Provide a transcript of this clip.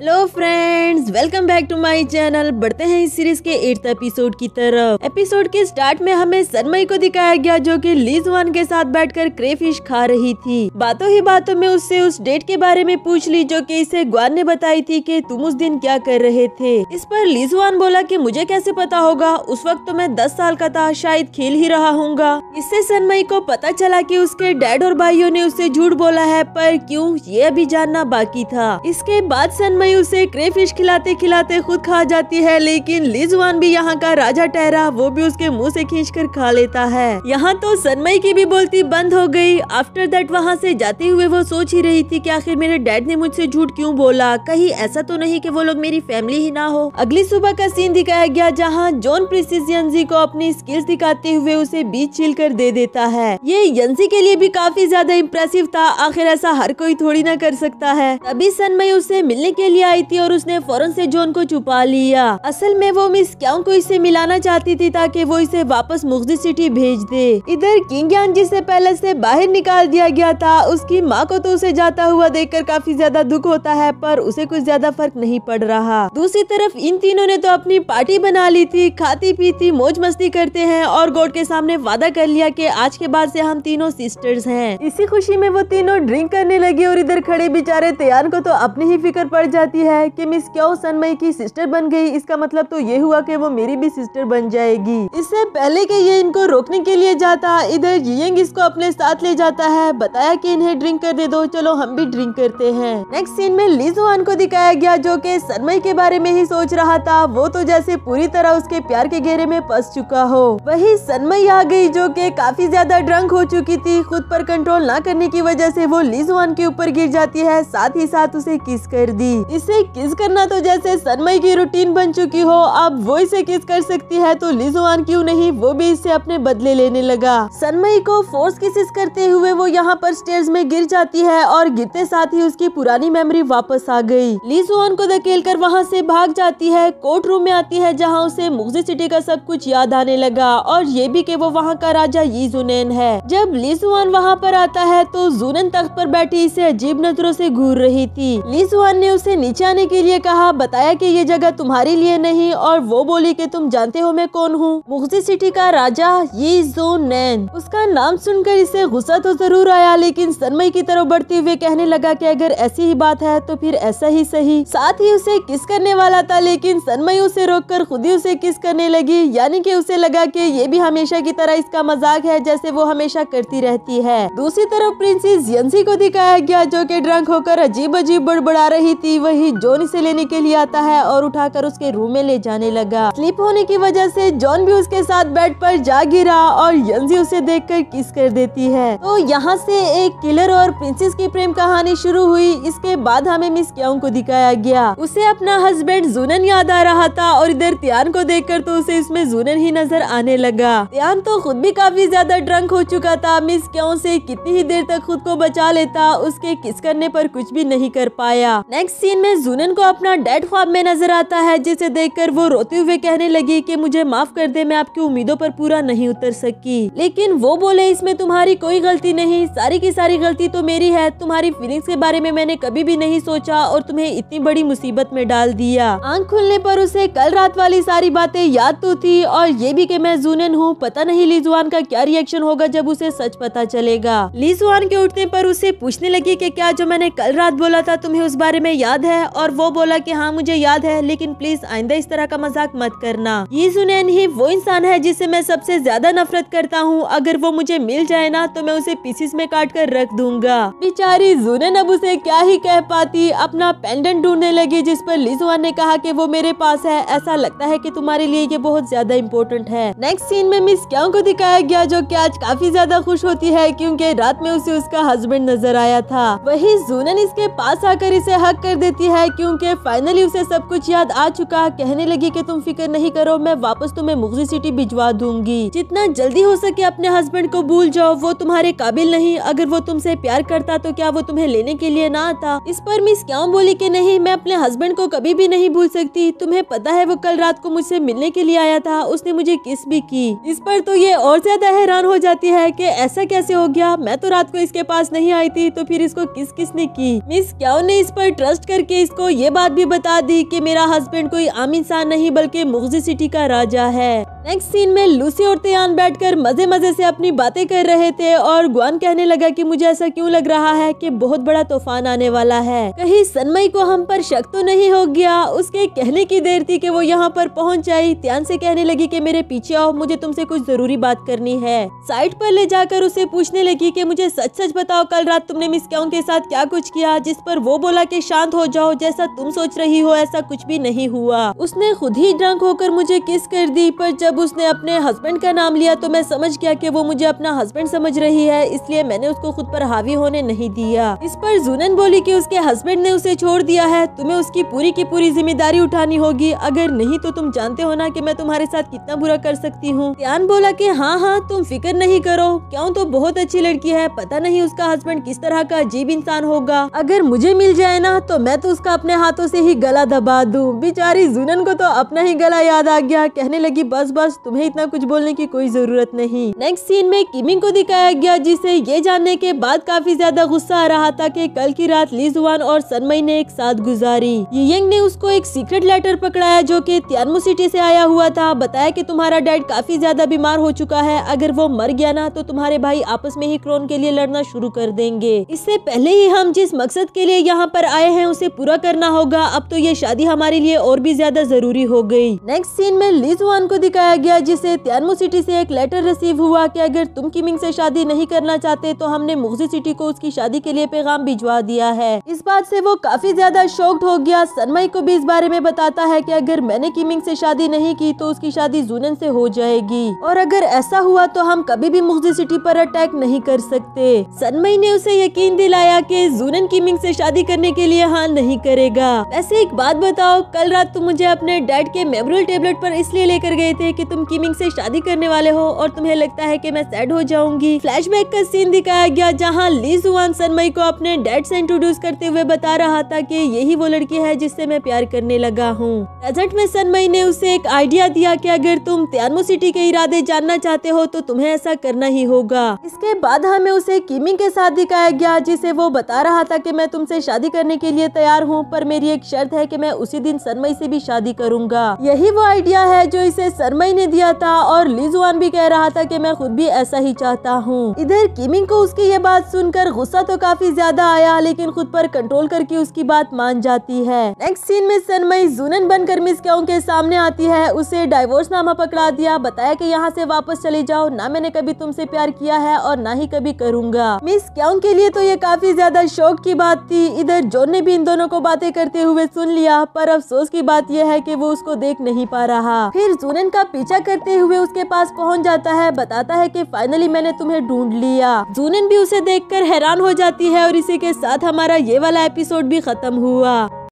hello friends welcome back to my channel बढ़ते हैं इस सीरीज के एट्थ एपिसोड की तरफ एपिसोड के स्टार्ट में हमें सनमई को दिखाया गया जो कि लीज वन के साथ बैठकर क्रेफिश खा रही थी बातों ही बातों में उससे उस डेट के बारे में पूछ ली जो कि इसे ग्वान ने बताई थी कि तुम उस दिन क्या कर रहे थे इस पर वन बोला की मुझे कैसे पता होगा उस वक्त तो मैं दस साल का था शायद खेल ही रहा हूँ इससे सनमई को पता चला की उसके डैड और भाइयों ने उससे झूठ बोला है पर क्यूँ ये अभी जानना बाकी था इसके बाद सनमई में उसे क्रेफिश खिलाते खिलाते खुद खा जाती है लेकिन लिजवान भी यहाँ का राजा टहरा वो भी उसके मुंह से कर खा लेता है यहाँ तो सनमई की भी बोलती बंद हो गई आफ्टर दैट वहाँ से जाते हुए वो सोच ही रही थी कि आखिर मेरे डैड ने मुझसे झूठ क्यों बोला कहीं ऐसा तो नहीं कि वो लोग मेरी फैमिली ही ना हो अगली सुबह का सीन दिखाया गया जहाँ जॉन प्रिसिस यंजी को अपनी स्किल्स दिखाते हुए उसे बीच छील कर दे देता है ये यंजी के लिए भी काफी ज्यादा इम्प्रेसिव था आखिर ऐसा हर कोई थोड़ी ना कर सकता है तभी सनमई उसे मिलने के लिए लिए आई थी और उसने फौरन से जॉन को छुपा लिया असल में वो मिस क्यों को इससे मिलाना चाहती थी ताकि वो इसे वापस मुगदी सिटी भेज दे इधर किंग जिसे पहले से बाहर निकाल दिया गया था उसकी माँ को तो उसे जाता हुआ देख काफी ज्यादा दुख होता है पर उसे कुछ ज्यादा फर्क नहीं पड़ रहा दूसरी तरफ इन तीनों ने तो अपनी पार्टी बना ली थी खाती पीती मौज मस्ती करते हैं और गोड के सामने वादा कर लिया कि आज के बाद से हम तीनों सिस्टर्स हैं इसी खुशी में वो तीनों ड्रिंक करने लगे और इधर खड़े बेचारे तैयार को तो अपनी ही फिक्र पड़ जाती चाहती है कि मिस क्यों सनमय की सिस्टर बन गई इसका मतलब तो ये हुआ कि वो मेरी भी सिस्टर बन जाएगी इससे पहले कि ये इनको रोकने के लिए जाता इधर यंग इसको अपने साथ ले जाता है बताया कि इन्हें ड्रिंक कर दे दो चलो हम भी ड्रिंक करते हैं नेक्स्ट सीन में लिजुआन को दिखाया गया जो की सनमय के बारे में ही सोच रहा था वो तो जैसे पूरी तरह उसके प्यार के घेरे में फंस चुका हो वही सनमय आ गई जो की काफी ज्यादा ड्रंक हो चुकी थी खुद पर कंट्रोल ना करने की वजह से वो लिजुआन के ऊपर गिर जाती है साथ ही साथ उसे किस कर दी इसे किस करना तो जैसे सनमई की रूटीन बन चुकी हो अब वो इसे किस कर सकती है तो लिजुआन क्यों नहीं वो भी इससे अपने बदले लेने लगा सनमई को फोर्स किसिस करते हुए वो यहाँ पर स्टेज में गिर जाती है और गिरते साथ ही उसकी पुरानी मेमोरी वापस आ गई लिजुआन को धकेल कर वहाँ से भाग जाती है कोर्ट रूम में आती है जहाँ उसे मुगजी सिटी का सब कुछ याद आने लगा और ये भी की वो वहाँ का राजा ये है जब लिजुआन वहाँ पर आता है तो जूनन तख्त पर बैठी इसे अजीब नजरों से घूर रही थी लिजुआन ने उसे नीचे आने के लिए कहा बताया कि ये जगह तुम्हारे लिए नहीं और वो बोली कि तुम जानते हो मैं कौन हूँ मुगजी सिटी का राजा ये जो नैन उसका नाम सुनकर इसे गुस्सा तो जरूर आया लेकिन सनमई की तरफ बढ़ते हुए कहने लगा की अगर ऐसी ही बात है तो फिर ऐसा ही सही साथ ही उसे किस करने वाला था लेकिन सनमई उसे कर खुद ही उसे किस करने लगी यानी की उसे लगा की ये भी हमेशा की तरह इसका मजाक है जैसे वो हमेशा करती रहती है दूसरी तरफ प्रिंसेस यंसी को दिखाया गया जो कि ड्रंक होकर अजीब अजीब बड़बड़ा रही थी वही ही जॉन इसे लेने के लिए आता है और उठाकर उसके रूम में ले जाने लगा स्लिप होने की वजह से जॉन भी उसके साथ बेड पर जा गिरा और यंजी उसे देखकर किस कर देती है तो यहाँ से एक किलर और प्रिंसेस की प्रेम कहानी शुरू हुई इसके बाद हमें मिस क्यों को दिखाया गया उसे अपना हस्बैंड जूनन याद आ रहा था और इधर त्यान को देख तो उसे इसमें जूनन ही नजर आने लगा त्यान तो खुद भी काफी ज्यादा ड्रंक हो चुका था मिस क्यों से कितनी ही देर तक खुद को बचा लेता उसके किस करने पर कुछ भी नहीं कर पाया नेक्स्ट सीन में जूनन को अपना डेड ख्वाब में नजर आता है जिसे देखकर वो रोते हुए कहने लगी कि मुझे माफ कर दे मैं आपकी उम्मीदों पर पूरा नहीं उतर सकी लेकिन वो बोले इसमें तुम्हारी कोई गलती नहीं सारी की सारी गलती तो मेरी है तुम्हारी फीलिंग्स के बारे में मैंने कभी भी नहीं सोचा और तुम्हें इतनी बड़ी मुसीबत में डाल दिया आंख खुलने पर उसे कल रात वाली सारी बातें याद तो थी और ये भी की मैं जूनन हूँ पता नहीं लिजुआन का क्या रिएक्शन होगा जब उसे सच पता चलेगा लिजुआन के उठने पर उसे पूछने लगी की क्या जो मैंने कल रात बोला था तुम्हें उस बारे में याद है और वो बोला कि हाँ मुझे याद है लेकिन प्लीज आइंदा इस तरह का मजाक मत करना ये सुनैन ही वो इंसान है जिसे मैं सबसे ज्यादा नफरत करता हूँ अगर वो मुझे मिल जाए ना तो मैं उसे पीसीस में काट कर रख दूंगा बेचारी जूनन अब उसे क्या ही कह पाती अपना पेंडेंट ढूंढने लगी जिस पर लिजुआन ने कहा की वो मेरे पास है ऐसा लगता है की तुम्हारे लिए ये बहुत ज्यादा इम्पोर्टेंट है नेक्स्ट सीन में मिस क्यों को दिखाया गया जो की आज काफी ज्यादा खुश होती है क्यूँकी रात में उसे उसका हस्बैंड नजर आया था वही जूनन इसके पास आकर इसे हक कर देती देती है क्योंकि फाइनली उसे सब कुछ याद आ चुका कहने लगी कि तुम फिक्र नहीं करो मैं वापस तुम्हें मुगजी सिटी भिजवा दूंगी जितना जल्दी हो सके अपने हस्बैंड को भूल जाओ वो तुम्हारे काबिल नहीं अगर वो तुमसे प्यार करता तो क्या वो तुम्हें लेने के लिए ना आता इस पर मिस क्यों बोली की नहीं मैं अपने हस्बैंड को कभी भी नहीं भूल सकती तुम्हें पता है वो कल रात को मुझसे मिलने के लिए आया था उसने मुझे किस भी की इस पर तो ये और ज्यादा हैरान हो जाती है की ऐसा कैसे हो गया मैं तो रात को इसके पास नहीं आई थी तो फिर इसको किस किसने की मिस क्या ने इस पर ट्रस्ट कर करके इसको ये बात भी बता दी कि मेरा हस्बैंड कोई आम इंसान नहीं बल्कि मुगजी सिटी का राजा है नेक्स्ट सीन में लूसी और तेयान बैठकर मजे मजे से अपनी बातें कर रहे थे और गुआन कहने लगा कि मुझे ऐसा क्यों लग रहा है कि बहुत बड़ा तूफान आने वाला है कहीं सनमई को हम पर शक तो नहीं हो गया उसके कहने की देर थी कि वो यहाँ पर पहुँच आई त्यान से कहने लगी कि मेरे पीछे आओ मुझे तुमसे कुछ जरूरी बात करनी है साइट पर ले जाकर उसे पूछने लगी कि मुझे सच सच बताओ कल रात तुमने मिस क्यों के साथ क्या कुछ किया जिस पर वो बोला कि शांत हो जाओ जैसा तुम सोच रही हो ऐसा कुछ भी नहीं हुआ उसने खुद ही ड्रंक होकर मुझे किस कर दी पर जब उसने अपने हस्बैंड का नाम लिया तो मैं समझ गया कि वो मुझे अपना हस्बैंड समझ रही है इसलिए मैंने उसको खुद पर हावी होने नहीं दिया इस पर जूनन बोली कि उसके हस्बैंड ने उसे छोड़ दिया है तुम्हें उसकी पूरी की पूरी जिम्मेदारी उठानी होगी अगर नहीं तो तुम जानते हो ना कि मैं तुम्हारे साथ कितना बुरा कर सकती हूँ ध्यान बोला कि हाँ हाँ तुम फिक्र नहीं करो क्यों तो बहुत अच्छी लड़की है पता नहीं उसका हस्बैंड किस तरह का अजीब इंसान होगा अगर मुझे मिल जाए ना तो मैं तो उसका अपने हाथों से ही गला दबा दूँ बेचारी जुनन को तो अपना ही गला याद आ गया कहने लगी बस बस तुम्हें इतना कुछ बोलने की कोई जरूरत नहीं नेक्स्ट सीन में किमिंग को दिखाया गया जिसे ये जानने के बाद काफी ज्यादा गुस्सा आ रहा था की कल की रात लिजुआन और सनमई ने एक साथ गुजारी यंग ने उसको एक सीक्रेट लेटर पकड़ाया जो की त्यानमो सिटी ऐसी आया हुआ था बताया की तुम्हारा डैड काफी ज्यादा बीमार हो चुका है अगर वो मर गया ना तो तुम्हारे भाई आपस में ही क्रोन के लिए लड़ना शुरू कर देंगे इससे पहले ही हम जिस मकसद के लिए यहाँ पर आए हैं उसे पूरा करना होगा अब तो ये शादी हमारे लिए और भी ज्यादा जरूरी हो गई नेक्स्ट सीन में लिजुआन को दिखाया गया जिसे त्यानमो सिटी से एक लेटर रिसीव हुआ कि अगर तुम किमिंग से शादी नहीं करना चाहते तो हमने मुगजी सिटी को उसकी शादी के लिए पैगाम भिजवा दिया है इस बात से वो काफी ज्यादा शॉक्ड हो गया सनमई को भी इस बारे में बताता है की अगर मैंने किमिंग से शादी नहीं की तो उसकी शादी जूनन से हो जाएगी और अगर ऐसा हुआ तो हम कभी भी मुगजी सिटी पर अटैक नहीं कर सकते सनमई ने उसे यकीन दिलाया की जूनन किमिंग से शादी करने के लिए हाँ नहीं नहीं करेगा वैसे एक बात बताओ कल रात तुम मुझे अपने डैड के मेमोरियल टेबलेट पर इसलिए लेकर गए थे कि तुम किमिंग से शादी करने वाले हो और तुम्हें लगता है कि मैं सैड हो जाऊंगी फ्लैशबैक का सीन दिखाया गया जहाँ ली जुआन सनमई को अपने डैड से इंट्रोड्यूस करते हुए बता रहा था की यही वो लड़की है जिससे मैं प्यार करने लगा हूँ प्रेजेंट में सनमई ने उसे एक आइडिया दिया की अगर तुम त्यारमो सिटी के इरादे जानना चाहते हो तो तुम्हें ऐसा करना ही होगा इसके बाद हमें उसे किमिंग के साथ दिखाया गया जिसे वो बता रहा था कि मैं तुमसे शादी करने के लिए तैयार तैयार हूँ पर मेरी एक शर्त है कि मैं उसी दिन सरमई से भी शादी करूंगा यही वो आइडिया है जो इसे सरमई ने दिया था और लिजुआन भी कह रहा था कि मैं खुद भी ऐसा ही चाहता हूँ इधर किमिंग को उसकी ये बात सुनकर गुस्सा तो काफी ज्यादा आया लेकिन खुद पर कंट्रोल करके उसकी बात मान जाती है नेक्स्ट सीन में सरमई जूनन बनकर मिस क्यों के सामने आती है उसे डाइवोर्स नामा पकड़ा दिया बताया की यहाँ ऐसी वापस चले जाओ न मैंने कभी तुमसे प्यार किया है और ना ही कभी करूँगा मिस क्यों के लिए तो ये काफी ज्यादा शौक की बात थी इधर जोन ने भी इन दोनों दोनों को बातें करते हुए सुन लिया पर अफसोस की बात यह है कि वो उसको देख नहीं पा रहा फिर जूनन का पीछा करते हुए उसके पास पहुंच जाता है बताता है कि फाइनली मैंने तुम्हें ढूंढ लिया जूनन भी उसे देखकर हैरान हो जाती है और इसी के साथ हमारा ये वाला एपिसोड भी खत्म हुआ